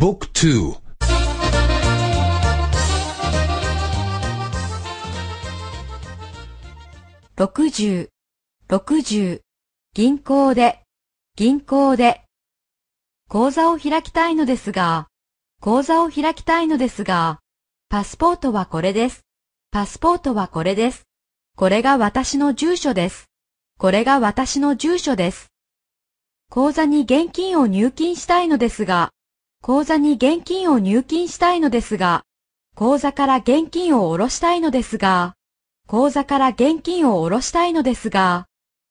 บุ๊กท六十、六十、銀行で、銀行で。口座を開きたいのですが、口座を開きたいのですが、パスポートはこれです。パスポートはこれです。これが私の住所です。これが私の住所です。口座に現金を入金したいのですが、口座に現金を入金したいのですが、口座から現金を下ろしたいのですが、口座から現金を下ろしたいのですが、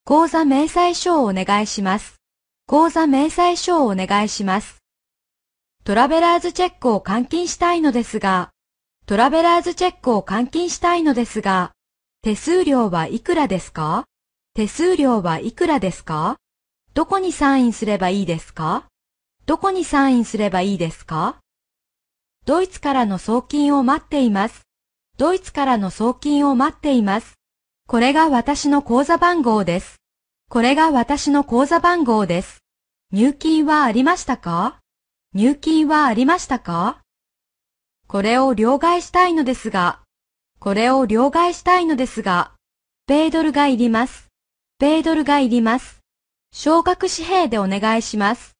口座明細書をお願いします。口座明細書をお願いします。トラベラーズチェックを換金したいのですが、トラベラーズチェックを換金したいのですが、手数料はいくらですか手数料はいくらですかどこにサインすればいいですかどこにサインすればいいですかドイツからの送金を待っています。ドイツからの送金を待っています。これが私の口座番号です。これが私の口座番号です。入金はありましたか入金はありましたかこれを両替したいのですが、これを両替したいのですが、米ドルがいります。米ドルがいります。小額紙幣でお願いします。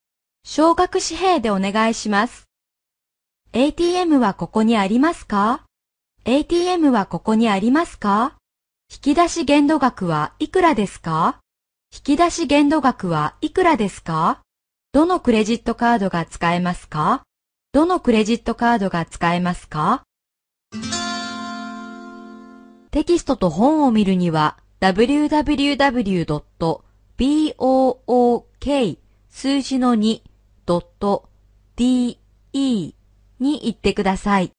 小額紙幣でお願いします。ATM はここにありますか ?ATM はここにありますか引き出し限度額はいくらですか引き出し限度額はいくらですかどのクレジットカードが使えますかどのクレジットカードが使えますかテキストと本を見るには www.book 数字の2 .de に行ってください。